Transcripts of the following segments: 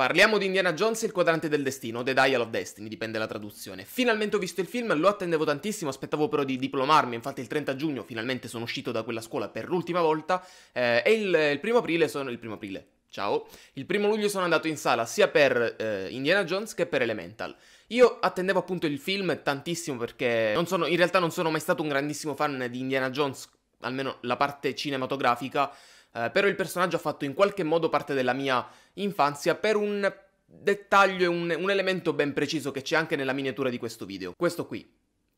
Parliamo di Indiana Jones e il quadrante del destino, The Dial of Destiny, dipende dalla traduzione. Finalmente ho visto il film, lo attendevo tantissimo, aspettavo però di diplomarmi, infatti il 30 giugno finalmente sono uscito da quella scuola per l'ultima volta eh, e il, il primo aprile sono... il primo aprile, Ciao, il primo luglio sono andato in sala sia per eh, Indiana Jones che per Elemental. Io attendevo appunto il film tantissimo perché sono, in realtà non sono mai stato un grandissimo fan di Indiana Jones, almeno la parte cinematografica, eh, però il personaggio ha fatto in qualche modo parte della mia infanzia per un dettaglio e un, un elemento ben preciso che c'è anche nella miniatura di questo video. Questo qui,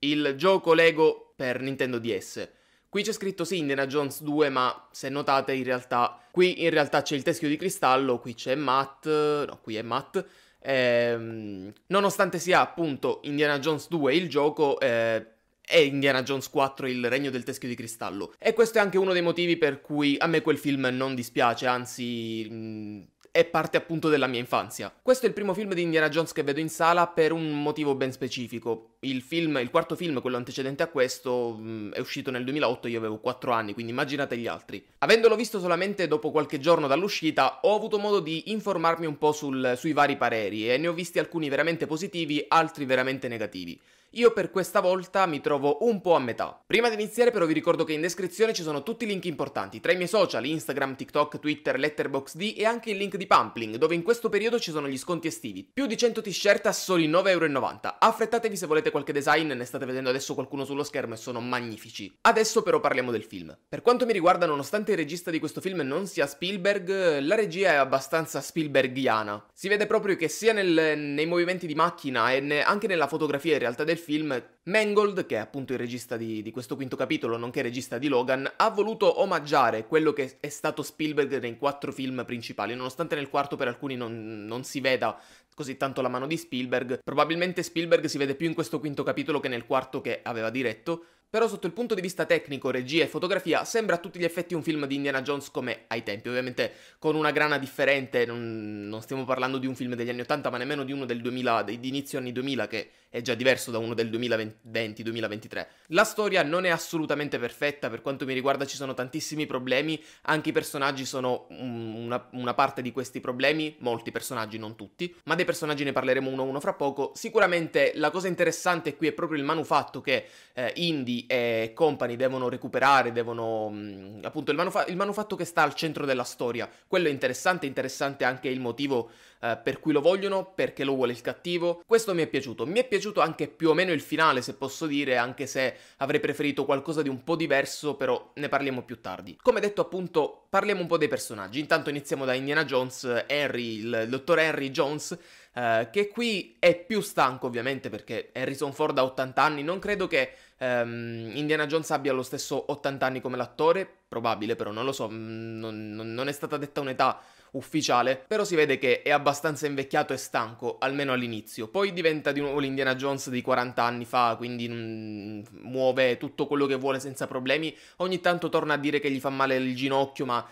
il gioco Lego per Nintendo DS. Qui c'è scritto sì Indiana Jones 2, ma se notate in realtà, qui in realtà c'è il teschio di cristallo, qui c'è Matt, no qui è Matt, ehm, nonostante sia appunto Indiana Jones 2 il gioco, eh, è Indiana Jones 4 il regno del teschio di cristallo. E questo è anche uno dei motivi per cui a me quel film non dispiace, anzi... Mm, è parte appunto della mia infanzia. Questo è il primo film di Indiana Jones che vedo in sala per un motivo ben specifico il, film, il quarto film, quello antecedente a questo, mm, è uscito nel 2008, io avevo 4 anni, quindi immaginate gli altri. Avendolo visto solamente dopo qualche giorno dall'uscita, ho avuto modo di informarmi un po' sul, sui vari pareri e ne ho visti alcuni veramente positivi, altri veramente negativi. Io per questa volta mi trovo un po' a metà. Prima di iniziare però vi ricordo che in descrizione ci sono tutti i link importanti, tra i miei social, Instagram, TikTok, Twitter, Letterboxd e anche il link di Pumpling, dove in questo periodo ci sono gli sconti estivi. Più di 100 t-shirt a soli 9,90€. Affrettatevi se volete qualche design, ne state vedendo adesso qualcuno sullo schermo e sono magnifici. Adesso però parliamo del film. Per quanto mi riguarda, nonostante il regista di questo film non sia Spielberg, la regia è abbastanza Spielbergiana. Si vede proprio che sia nel, nei movimenti di macchina e ne, anche nella fotografia in realtà del film, Mangold, che è appunto il regista di, di questo quinto capitolo, nonché regista di Logan, ha voluto omaggiare quello che è stato Spielberg nei quattro film principali, nonostante nel quarto per alcuni non, non si veda così tanto la mano di Spielberg. Probabilmente Spielberg si vede più in questo quinto capitolo che nel quarto che aveva diretto, però sotto il punto di vista tecnico, regia e fotografia sembra a tutti gli effetti un film di Indiana Jones come ai tempi, ovviamente con una grana differente, non, non stiamo parlando di un film degli anni 80 ma nemmeno di uno del 2000, di inizio anni 2000 che è già diverso da uno del 2020-2023. La storia non è assolutamente perfetta, per quanto mi riguarda ci sono tantissimi problemi, anche i personaggi sono una, una parte di questi problemi, molti personaggi, non tutti, ma dei personaggi ne parleremo uno a uno fra poco. Sicuramente la cosa interessante qui è proprio il manufatto che eh, Indy e company devono recuperare, devono... Mh, mm, appunto il, manufa- il, manufatto che sta al centro della storia. Quello è interessante, interessante anche il motivo eh, per cui lo vogliono, perché lo vuole il cattivo. Questo mi è piaciuto. Mi è piaciuto anche più o meno il finale, se posso dire, anche se avrei preferito qualcosa di un po' diverso, però ne parliamo più tardi. Come detto appunto, parliamo un po' dei personaggi. Intanto iniziamo da Indiana Jones, Henry, il dottor Henry Jones, eh, che qui è più stanco ovviamente perché Harrison Ford ha 80 anni, non credo che um, Indiana Jones abbia lo stesso 80 anni come l'attore, probabile però, non lo so, mm, non, non è stata detta un'età ufficiale, però si vede che è abbastanza invecchiato e stanco, almeno all'inizio. Poi diventa di nuovo l'Indiana Jones di 40 anni fa, quindi mm, muove tutto quello che vuole senza problemi. Ogni tanto torna a dire che gli fa male il ginocchio, ma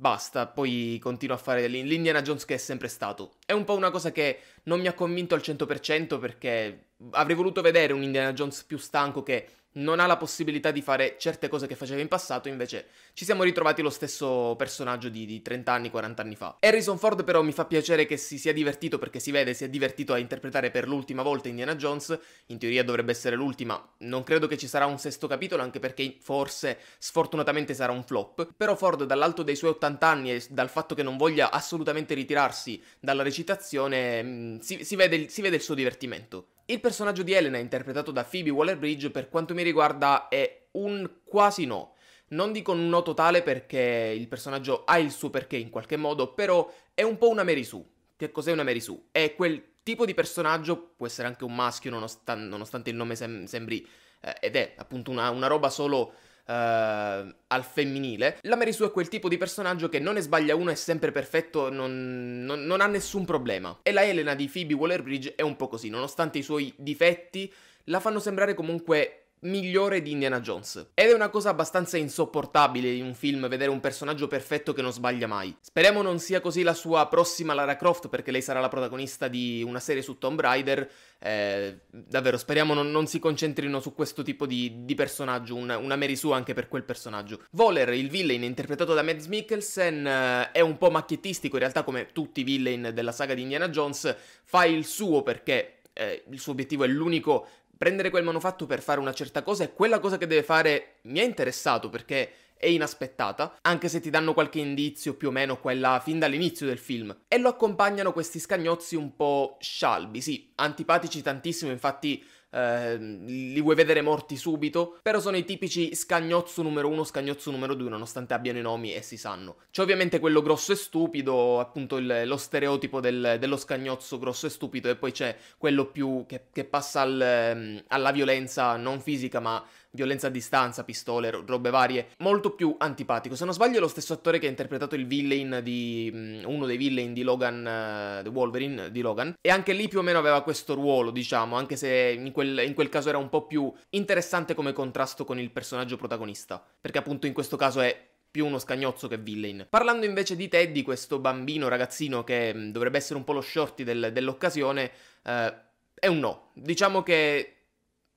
basta, poi continua a fare l'Indiana Jones che è sempre stato. È un po' una cosa che non mi ha convinto al 100% perché avrei voluto vedere un Indiana Jones più stanco che non ha la possibilità di fare certe cose che faceva in passato, invece ci siamo ritrovati lo stesso personaggio di, di 30 anni, 40 anni fa. Harrison Ford però mi fa piacere che si sia divertito perché si vede, si è divertito a interpretare per l'ultima volta Indiana Jones, in teoria dovrebbe essere l'ultima, non credo che ci sarà un sesto capitolo anche perché forse sfortunatamente sarà un flop, però Ford dall'alto dei suoi 80 anni e dal fatto che non voglia assolutamente ritirarsi dalla recitazione mm, si, si, vede, si vede il suo divertimento. Il personaggio di Elena, interpretato da Phoebe Waller-Bridge, per quanto mi riguarda è un quasi no. Non dico un no totale perché il personaggio ha il suo perché in qualche modo, però è un po' una Merisu. Che cos'è una Merisu? È quel tipo di personaggio, può essere anche un maschio nonostan- nonostante il nome sem- sembri, eh, ed è appunto una, una roba solo uh, al femminile. La Mary Sue è quel tipo di personaggio che non ne sbaglia uno, è sempre perfetto, non, non, non ha nessun problema. E la Elena di Phoebe Waller-Bridge è un po' così, nonostante i suoi difetti, la fanno sembrare comunque migliore di Indiana Jones. Ed è una cosa abbastanza insopportabile in un film vedere un personaggio perfetto che non sbaglia mai. Speriamo non sia così la sua prossima Lara Croft, perché lei sarà la protagonista di una serie su Tomb Raider. Eh, davvero, speriamo non, non, si concentrino su questo tipo di, di personaggio, una, una Merisua anche per quel personaggio. Voler, il villain interpretato da Mads Mikkelsen, eh, è un po' macchiettistico in realtà come tutti i villain della saga di Indiana Jones, fa il suo perché eh, il suo obiettivo è l'unico prendere quel manufatto per fare una certa cosa e quella cosa che deve fare mi è interessato perché è inaspettata, anche se ti danno qualche indizio più o meno quella fin dall'inizio del film. E lo accompagnano questi scagnozzi un po' scialbi, sì, antipatici tantissimo, infatti Ehm, li vuoi vedere morti subito, però sono i tipici scagnozzo numero uno, scagnozzo numero due, nonostante abbiano i nomi e si sanno. C'è ovviamente quello grosso e stupido, appunto il, lo stereotipo del, dello scagnozzo grosso e stupido, e poi c'è quello più che, che passa al, ehm, alla violenza non fisica ma violenza a distanza, pistole, robe varie, molto più antipatico. Se non sbaglio è lo stesso attore che ha interpretato il villain di... Mm, uno dei villain di Logan, uh, eh, The Wolverine di Logan, e anche lì più o meno aveva questo ruolo, diciamo, anche se in quel, in quel caso era un po' più interessante come contrasto con il personaggio protagonista, perché appunto in questo caso è più uno scagnozzo che villain. Parlando invece di Teddy, questo bambino ragazzino che mm, dovrebbe essere un po' lo shorty del, dell'occasione, eh, è un no. Diciamo che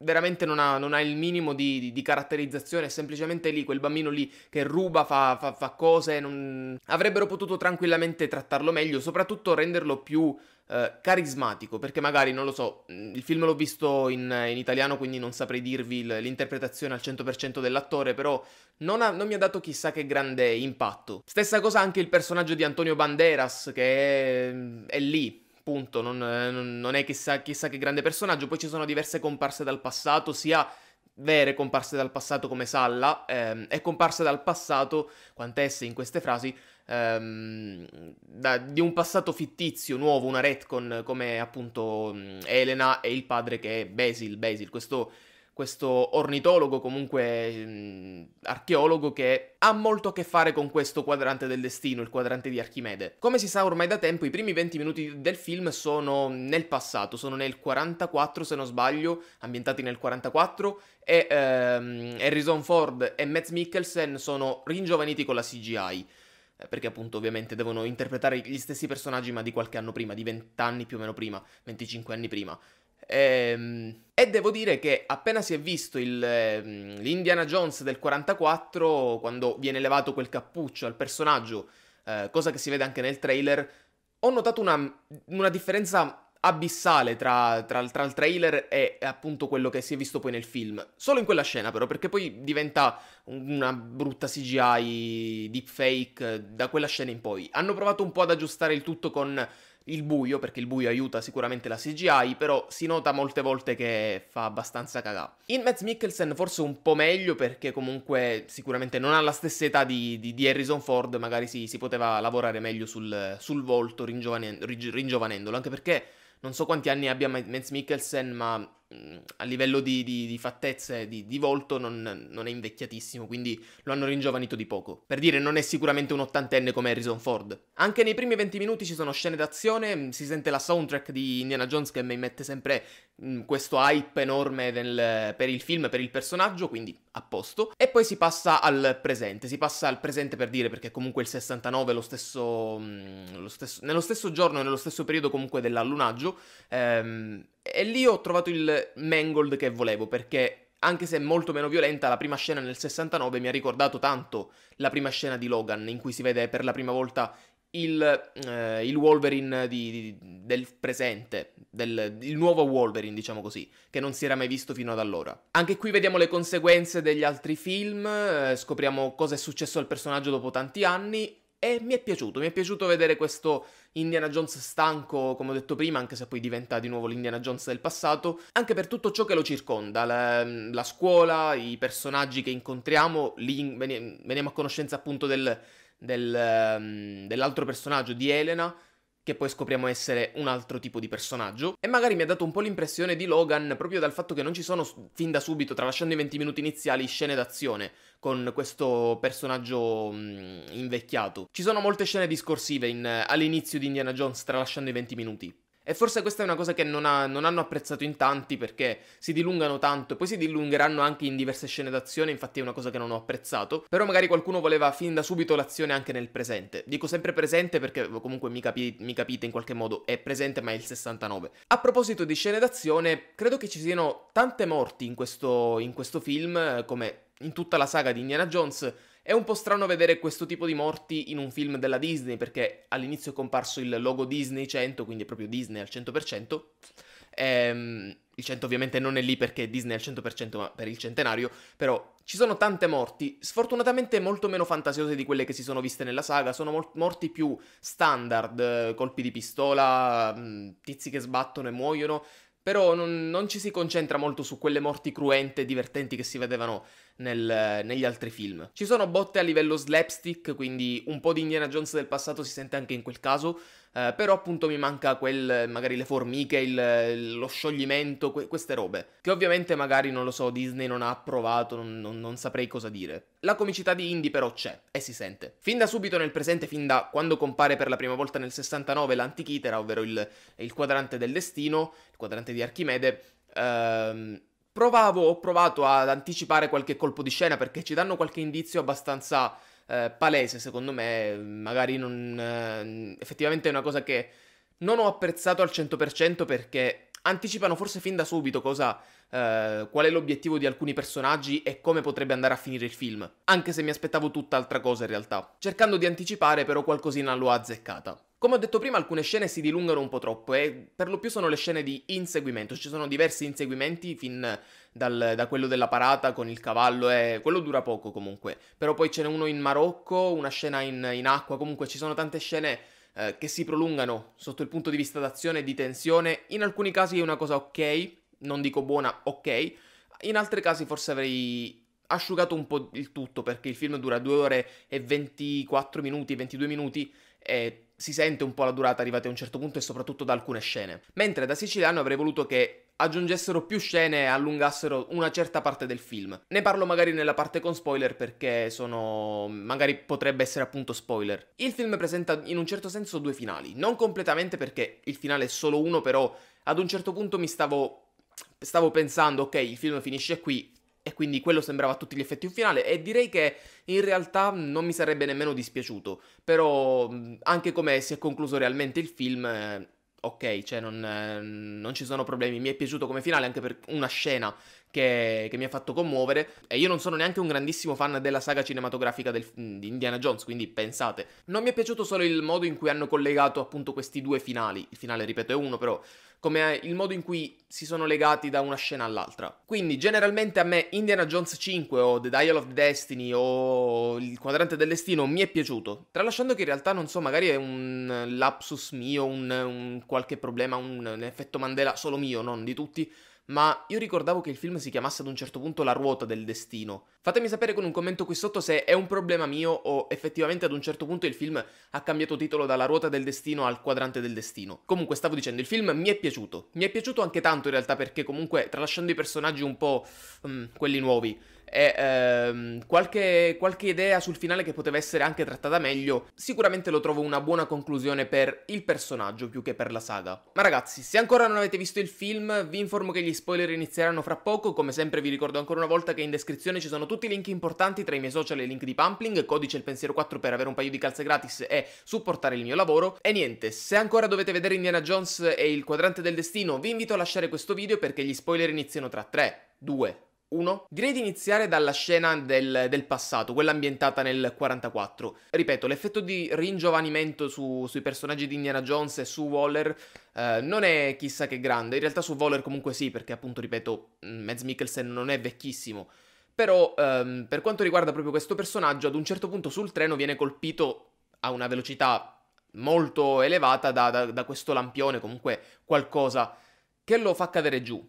veramente non ha, non ha, il minimo di, di, di, caratterizzazione, è semplicemente lì, quel bambino lì che ruba, fa, fa, fa cose, non... avrebbero potuto tranquillamente trattarlo meglio, soprattutto renderlo più eh, carismatico, perché magari, non lo so, mm, il film l'ho visto in, in italiano, quindi non saprei dirvi l'interpretazione al 100% dell'attore, però non, ha, non mi ha dato chissà che grande impatto. Stessa cosa anche il personaggio di Antonio Banderas, che è, mm, è lì, Punto, eh, non, non è chissà, chissà che grande personaggio. Poi ci sono diverse comparse dal passato, sia vere comparse dal passato come Salla ehm, e comparse dal passato, quant'esse in queste frasi, ehm, da, di un passato fittizio, nuovo, una retcon come appunto Elena e il padre che è Basil, Basil questo questo ornitologo, comunque mh, mm, archeologo, che ha molto a che fare con questo quadrante del destino, il quadrante di Archimede. Come si sa ormai da tempo, i primi 20 minuti del film sono nel passato, sono nel 44 se non sbaglio, ambientati nel 44, e ehm, Harrison Ford e Matt Mikkelsen sono ringiovaniti con la CGI eh, perché appunto ovviamente devono interpretare gli stessi personaggi ma di qualche anno prima, di 20 anni più o meno prima, 25 anni prima. Ehm, e devo dire che appena si è visto il, ehm, l'Indiana Jones del 44, quando viene levato quel cappuccio al personaggio, eh, cosa che si vede anche nel trailer, ho notato una, una differenza abissale tra, tra, tra, il trailer e appunto quello che si è visto poi nel film. Solo in quella scena però, perché poi diventa una brutta CGI, deepfake, da quella scena in poi. Hanno provato un po' ad aggiustare il tutto con il buio, perché il buio aiuta sicuramente la CGI, però si nota molte volte che fa abbastanza cagà. In Mads Mikkelsen forse un po' meglio, perché comunque sicuramente non ha la stessa età di, di, di Harrison Ford, magari si, si, poteva lavorare meglio sul, sul volto ringiovanendolo, anche perché non so quanti anni abbia Mads Mikkelsen, ma a livello di, di, di fattezze di, di volto non, non, è invecchiatissimo, quindi lo hanno ringiovanito di poco. Per dire, non è sicuramente un ottantenne come Harrison Ford. Anche nei primi 20 minuti ci sono scene d'azione, si sente la soundtrack di Indiana Jones che mi mette sempre mh, questo hype enorme del, per il film, per il personaggio, quindi a posto. E poi si passa al presente, si passa al presente per dire perché comunque il 69 lo stesso, mh, lo stesso nello stesso giorno nello stesso periodo comunque dell'allunaggio, ehm, e lì ho trovato il Mangold che volevo, perché anche se è molto meno violenta, la prima scena nel 69 mi ha ricordato tanto la prima scena di Logan, in cui si vede per la prima volta il, eh, il Wolverine di, di, del presente, del, il nuovo Wolverine, diciamo così, che non si era mai visto fino ad allora. Anche qui vediamo le conseguenze degli altri film, eh, scopriamo cosa è successo al personaggio dopo tanti anni e mi è piaciuto, mi è piaciuto vedere questo Indiana Jones stanco, come ho detto prima, anche se poi diventa di nuovo l'Indiana Jones del passato, anche per tutto ciò che lo circonda, la, la scuola, i personaggi che incontriamo, lì veniamo a conoscenza appunto del, del, ehm, dell'altro personaggio, di Elena, che poi scopriamo essere un altro tipo di personaggio, e magari mi ha dato un po' l'impressione di Logan proprio dal fatto che non ci sono fin da subito, tralasciando i 20 minuti iniziali, scene d'azione con questo personaggio mh, mm, invecchiato. Ci sono molte scene discorsive in, eh, all'inizio di Indiana Jones, tralasciando i 20 minuti. E forse questa è una cosa che non, ha, non, hanno apprezzato in tanti perché si dilungano tanto e poi si dilungheranno anche in diverse scene d'azione, infatti è una cosa che non ho apprezzato, però magari qualcuno voleva fin da subito l'azione anche nel presente. Dico sempre presente perché comunque mi, capi- mi capite in qualche modo, è presente ma è il 69. A proposito di scene d'azione, credo che ci siano tante morti in questo, in questo film, come in tutta la saga di Indiana Jones, è un po' strano vedere questo tipo di morti in un film della Disney, perché all'inizio è comparso il logo Disney 100, quindi è proprio Disney al 100%. Ehm, il 100 ovviamente non è lì perché è Disney al 100%, ma per il centenario, però ci sono tante morti, sfortunatamente molto meno fantasiose di quelle che si sono viste nella saga, sono mol- morti più standard, eh, colpi di pistola, mm, tizi che sbattono e muoiono, però non, non, ci si concentra molto su quelle morti cruente e divertenti che si vedevano nel, negli altri film. Ci sono botte a livello slapstick, quindi un po' di Indiana Jones del passato si sente anche in quel caso, eh, però appunto mi manca quel, magari le formiche, il, lo scioglimento, que- queste robe, che ovviamente magari non lo so, Disney non ha approvato, non, non, non saprei cosa dire. La comicità di Indy però c'è e si sente. Fin da subito nel presente, fin da quando compare per la prima volta nel 69 l'antichitera, ovvero il, il quadrante del destino, il quadrante di Archimede, ehm, provavo, ho provato ad anticipare qualche colpo di scena perché ci danno qualche indizio abbastanza eh, palese, secondo me, magari non... Eh, effettivamente è una cosa che non ho apprezzato al 100% perché anticipano forse fin da subito cosa, eh, qual è l'obiettivo di alcuni personaggi e come potrebbe andare a finire il film, anche se mi aspettavo tutt'altra cosa in realtà. Cercando di anticipare però qualcosina l'ho azzeccata. Come ho detto prima, alcune scene si dilungano un po' troppo e eh. per lo più sono le scene di inseguimento. Ci sono diversi inseguimenti fin dal, da quello della parata con il cavallo e eh. quello dura poco comunque. Però poi ce n'è uno in Marocco, una scena in, in acqua, comunque ci sono tante scene eh, che si prolungano sotto il punto di vista d'azione e di tensione. In alcuni casi è una cosa ok, non dico buona, ok. In altri casi forse avrei asciugato un po' il tutto perché il film dura 2 ore e 24 minuti, 22 minuti e si sente un po' la durata arrivata a un certo punto e soprattutto da alcune scene. Mentre da siciliano avrei voluto che aggiungessero più scene e allungassero una certa parte del film. Ne parlo magari nella parte con spoiler perché sono... magari potrebbe essere appunto spoiler. Il film presenta in un certo senso due finali, non completamente perché il finale è solo uno però ad un certo punto mi stavo... stavo pensando ok il film finisce qui, e quindi quello sembrava a tutti gli effetti un finale e direi che in realtà non mi sarebbe nemmeno dispiaciuto, però mm, anche come si è concluso realmente il film, eh, ok, cioè non, eh, non, ci sono problemi, mi è piaciuto come finale anche per una scena che, che, mi ha fatto commuovere e io non sono neanche un grandissimo fan della saga cinematografica del, di Indiana Jones, quindi pensate. Non mi è piaciuto solo il modo in cui hanno collegato appunto questi due finali, il finale ripeto è uno però, come il modo in cui si sono legati da una scena all'altra. Quindi generalmente a me Indiana Jones 5 o The Dial of Destiny o Il quadrante del destino mi è piaciuto, tralasciando che in realtà non so, magari è un lapsus mio, un, un qualche problema, un, un effetto Mandela solo mio, non di tutti ma io ricordavo che il film si chiamasse ad un certo punto La ruota del destino. Fatemi sapere con un commento qui sotto se è un problema mio o effettivamente ad un certo punto il film ha cambiato titolo dalla ruota del destino al quadrante del destino. Comunque stavo dicendo, il film mi è piaciuto. Mi è piaciuto anche tanto in realtà perché comunque tralasciando i personaggi un po' um, quelli nuovi, e ehm, qualche, qualche idea sul finale che poteva essere anche trattata meglio, sicuramente lo trovo una buona conclusione per il personaggio più che per la saga. Ma ragazzi, se ancora non avete visto il film, vi informo che gli spoiler inizieranno fra poco, come sempre vi ricordo ancora una volta che in descrizione ci sono tutti i link importanti tra i miei social e i link di Pumpling, codice il pensiero 4 per avere un paio di calze gratis e supportare il mio lavoro. E niente, se ancora dovete vedere Indiana Jones e il quadrante del destino, vi invito a lasciare questo video perché gli spoiler iniziano tra 3, 2, 1, direi di iniziare dalla scena del, del passato, quella ambientata nel 44. Ripeto, l'effetto di ringiovanimento su, sui personaggi di Indiana Jones e su Waller eh, non è chissà che grande, in realtà su Waller comunque sì, perché appunto, ripeto, mm, Mads Mikkelsen non è vecchissimo. Però ehm, per quanto riguarda proprio questo personaggio, ad un certo punto sul treno viene colpito a una velocità molto elevata da, da, da, questo lampione, comunque qualcosa che lo fa cadere giù.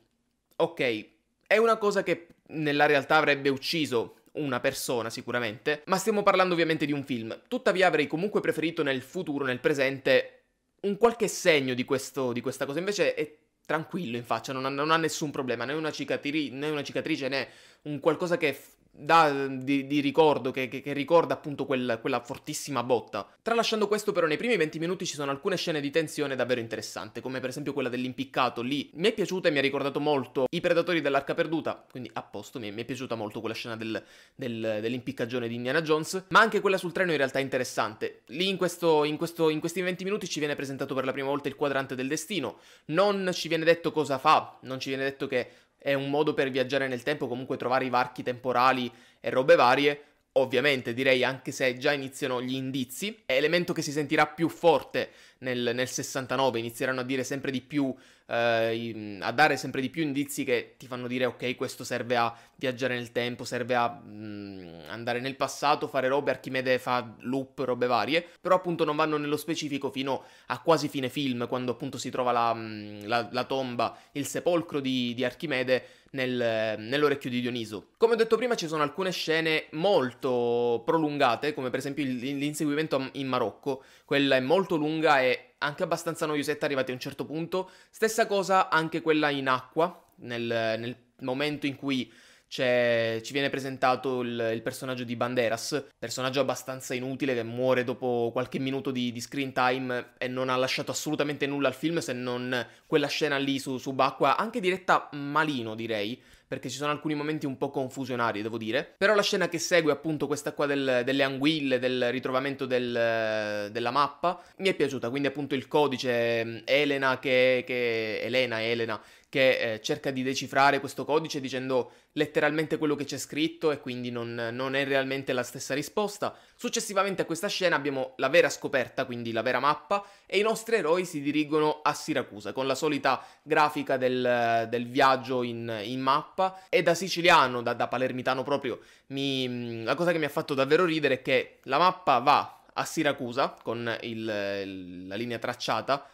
Ok, è una cosa che nella realtà avrebbe ucciso una persona sicuramente, ma stiamo parlando ovviamente di un film. Tuttavia avrei comunque preferito nel futuro, nel presente, un qualche segno di, questo, di questa cosa. Invece è tranquillo in faccia, non ha, non ha nessun problema, né una, né una cicatrice né un qualcosa che da, di, di, ricordo, che, che, che ricorda appunto quel, quella fortissima botta. Tralasciando questo, però, nei primi 20 minuti ci sono alcune scene di tensione davvero interessanti, come per esempio quella dell'impiccato lì. Mi è piaciuta e mi ha ricordato molto i Predatori dell'Arca Perduta, quindi a posto, mi, mi è piaciuta molto quella scena del, del, dell'impiccagione di Indiana Jones, ma anche quella sul treno in realtà è interessante. Lì in, questo, in, questo, in questi 20 minuti ci viene presentato per la prima volta il quadrante del destino, non ci viene detto cosa fa, non ci viene detto che è un modo per viaggiare nel tempo, comunque trovare i varchi temporali e robe varie, ovviamente direi anche se già iniziano gli indizi, elemento che si sentirà più forte nel, nel 69 inizieranno a dire sempre di più, eh, a dare sempre di più indizi che ti fanno dire ok questo serve a viaggiare nel tempo, serve a mh, mm, andare nel passato, fare robe, Archimede fa loop, robe varie, però appunto non vanno nello specifico fino a quasi fine film quando appunto si trova la, mm, la, la tomba, il sepolcro di, di Archimede nel, nell'orecchio di Dioniso. Come ho detto prima ci sono alcune scene molto prolungate, come per esempio l'inseguimento in Marocco, quella è molto lunga e anche abbastanza noiosetta arrivati a un certo punto. Stessa cosa anche quella in acqua, nel, nel momento in cui c'è, ci viene presentato il, il, personaggio di Banderas, personaggio abbastanza inutile che muore dopo qualche minuto di, di, screen time e non ha lasciato assolutamente nulla al film se non quella scena lì su, subacqua, anche diretta malino direi, perché ci sono alcuni momenti un po' confusionari, devo dire. Però la scena che segue, appunto, questa qua del, delle anguille, del ritrovamento del, della mappa, mi è piaciuta. Quindi, appunto, il codice mm, Elena che, che Elena, Elena che eh, cerca di decifrare questo codice dicendo letteralmente quello che c'è scritto e quindi non, non, è realmente la stessa risposta. Successivamente a questa scena abbiamo la vera scoperta, quindi la vera mappa, e i nostri eroi si dirigono a Siracusa con la solita grafica del, del viaggio in, in, mappa. E da siciliano, da, da palermitano proprio, mi, la cosa che mi ha fatto davvero ridere è che la mappa va a Siracusa con il, la linea tracciata,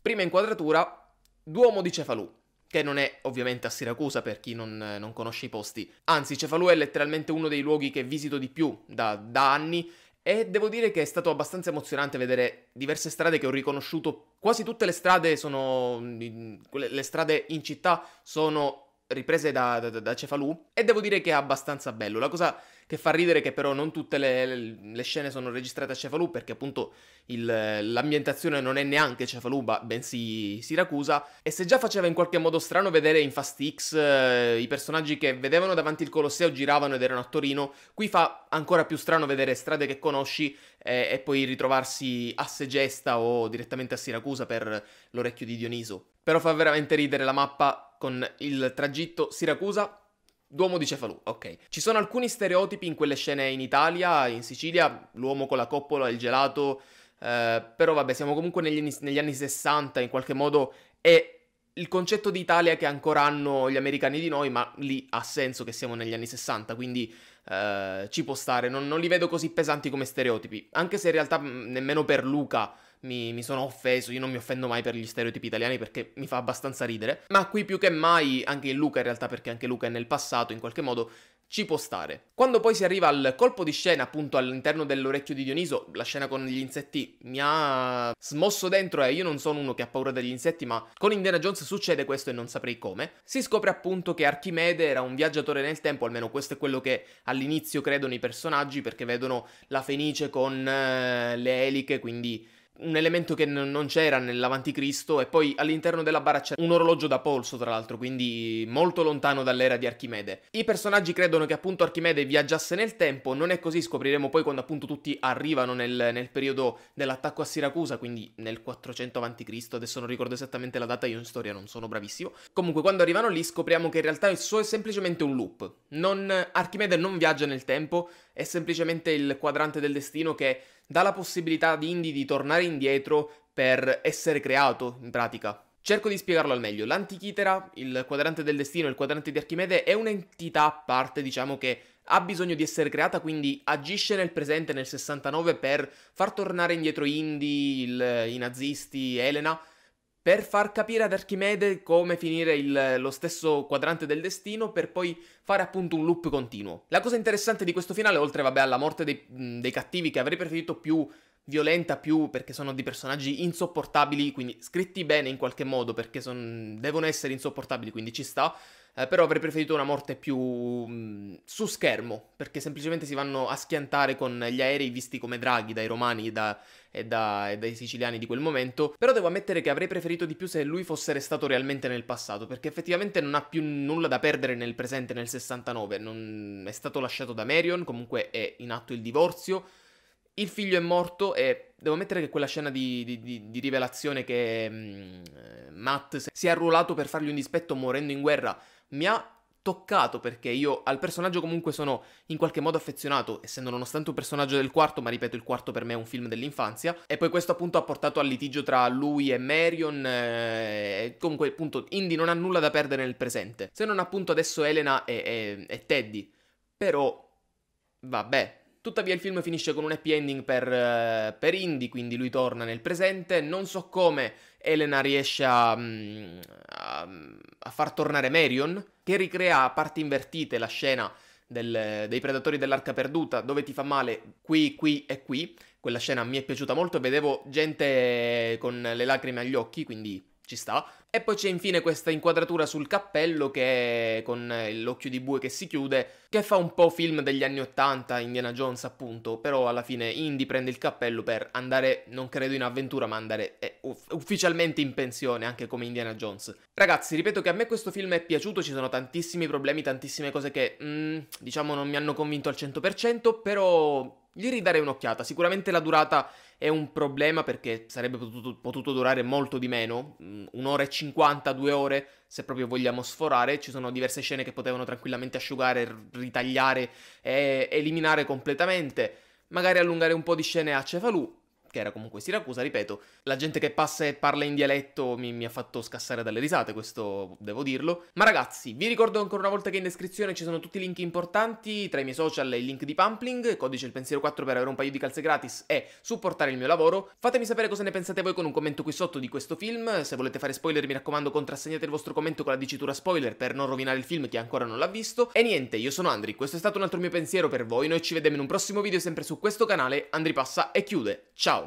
prima inquadratura, Duomo di Cefalù che non è ovviamente a Siracusa per chi non, non conosce i posti. Anzi, Cefalù è letteralmente uno dei luoghi che visito di più da, da anni e devo dire che è stato abbastanza emozionante vedere diverse strade che ho riconosciuto. Quasi tutte le strade sono. le strade in città sono riprese da, da, da Cefalù e devo dire che è abbastanza bello. La cosa che fa ridere che però non tutte le, le scene sono registrate a Cefalù perché appunto il, l'ambientazione non è neanche Cefalù bensì Siracusa e se già faceva in qualche modo strano vedere in Fast X eh, i personaggi che vedevano davanti il Colosseo giravano ed erano a Torino, qui fa ancora più strano vedere strade che conosci eh, e poi ritrovarsi a Segesta o direttamente a Siracusa per l'orecchio di Dioniso. Però fa veramente ridere la mappa con il tragitto Siracusa Duomo di Cefalù, ok. Ci sono alcuni stereotipi in quelle scene in Italia, in Sicilia, l'uomo con la coppola e il gelato, eh, però vabbè, siamo comunque negli anni, negli anni 60, in qualche modo è il concetto di Italia che ancora hanno gli americani di noi, ma lì ha senso che siamo negli anni 60, quindi eh, ci può stare, non, non, li vedo così pesanti come stereotipi, anche se in realtà mm, nemmeno per Luca mi, mi, sono offeso, io non mi offendo mai per gli stereotipi italiani perché mi fa abbastanza ridere, ma qui più che mai, anche in Luca in realtà, perché anche Luca è nel passato in qualche modo, ci può stare. Quando poi si arriva al colpo di scena, appunto all'interno dell'orecchio di Dioniso, la scena con gli insetti mi ha smosso dentro e eh, io non sono uno che ha paura degli insetti, ma con Indiana Jones succede questo e non saprei come. Si scopre appunto che Archimede era un viaggiatore nel tempo, almeno questo è quello che all'inizio credono i personaggi perché vedono la Fenice con eh, le eliche, quindi un elemento che non c'era nell'Avanticristo e poi all'interno della bara c'è un orologio da polso tra l'altro, quindi molto lontano dall'era di Archimede. I personaggi credono che appunto Archimede viaggiasse nel tempo, non è così, scopriremo poi quando appunto tutti arrivano nel, nel periodo dell'attacco a Siracusa, quindi nel 400 a.C., adesso non ricordo esattamente la data, io in storia non sono bravissimo. Comunque quando arrivano lì scopriamo che in realtà il suo è semplicemente un loop. Non, Archimede non viaggia nel tempo, è semplicemente il quadrante del destino che dà la possibilità ad Indy di tornare indietro per essere creato in pratica. Cerco di spiegarlo al meglio. L'antichitera, il quadrante del destino, il quadrante di Archimede, è un'entità a parte, diciamo, che ha bisogno di essere creata, quindi agisce nel presente, nel 69, per far tornare indietro Indy, i nazisti, Elena, per far capire ad Archimede come finire il, lo stesso quadrante del destino per poi fare appunto un loop continuo. La cosa interessante di questo finale, oltre vabbè, alla morte dei, dei cattivi che avrei preferito più violenta, più perché sono di personaggi insopportabili, quindi scritti bene in qualche modo perché son, devono essere insopportabili, quindi ci sta, eh, però avrei preferito una morte più mh, su schermo, perché semplicemente si vanno a schiantare con gli aerei visti come draghi dai romani e, da, e, da, e dai siciliani di quel momento. Però devo ammettere che avrei preferito di più se lui fosse restato realmente nel passato, perché effettivamente non ha più nulla da perdere nel presente, nel 69. Non è stato lasciato da Marion, comunque è in atto il divorzio. Il figlio è morto e devo ammettere che quella scena di, di, di, di rivelazione che mh, Matt si è arruolato per fargli un dispetto morendo in guerra mi ha toccato perché io al personaggio comunque sono in qualche modo affezionato, essendo nonostante un personaggio del quarto, ma ripeto il quarto per me è un film dell'infanzia, e poi questo appunto ha portato al litigio tra lui e Marion, eh, comunque appunto Indy non ha nulla da perdere nel presente, se non appunto adesso Elena e, e, e Teddy, però vabbè, Tuttavia il film finisce con un happy ending per, eh, per Indy, quindi lui torna nel presente. Non so come Elena riesce a, mm, a, a far tornare Marion, che ricrea a parti invertite la scena del, dei Predatori dell'Arca Perduta, dove ti fa male qui, qui e qui. Quella scena mi è piaciuta molto, vedevo gente con le lacrime agli occhi, quindi ci sta. E poi c'è infine questa inquadratura sul cappello che è con eh, l'occhio di bue che si chiude, che fa un po' film degli anni 80, Indiana Jones appunto, però alla fine Indy prende il cappello per andare, non credo in avventura, ma andare eh, uff- ufficialmente in pensione, anche come Indiana Jones. Ragazzi, ripeto che a me questo film è piaciuto, ci sono tantissimi problemi, tantissime cose che, mm, diciamo, non mi hanno convinto al 100%, però gli ridarei un'occhiata, sicuramente la durata è un problema perché sarebbe potuto, potuto durare molto di meno, mm, un'ora e 50, due ore se proprio vogliamo sforare, ci sono diverse scene che potevano tranquillamente asciugare, ritagliare e eliminare completamente, magari allungare un po' di scene a Cefalù, che era comunque Siracusa, ripeto, la gente che passa e parla in dialetto mi, mi, ha fatto scassare dalle risate, questo devo dirlo. Ma ragazzi, vi ricordo ancora una volta che in descrizione ci sono tutti i link importanti, tra i miei social e il link di Pumpling, codice il pensiero 4 per avere un paio di calze gratis e supportare il mio lavoro. Fatemi sapere cosa ne pensate voi con un commento qui sotto di questo film, se volete fare spoiler mi raccomando contrassegnate il vostro commento con la dicitura spoiler per non rovinare il film che ancora non l'ha visto. E niente, io sono Andri, questo è stato un altro mio pensiero per voi, noi ci vediamo in un prossimo video sempre su questo canale, Andri passa e chiude, ciao!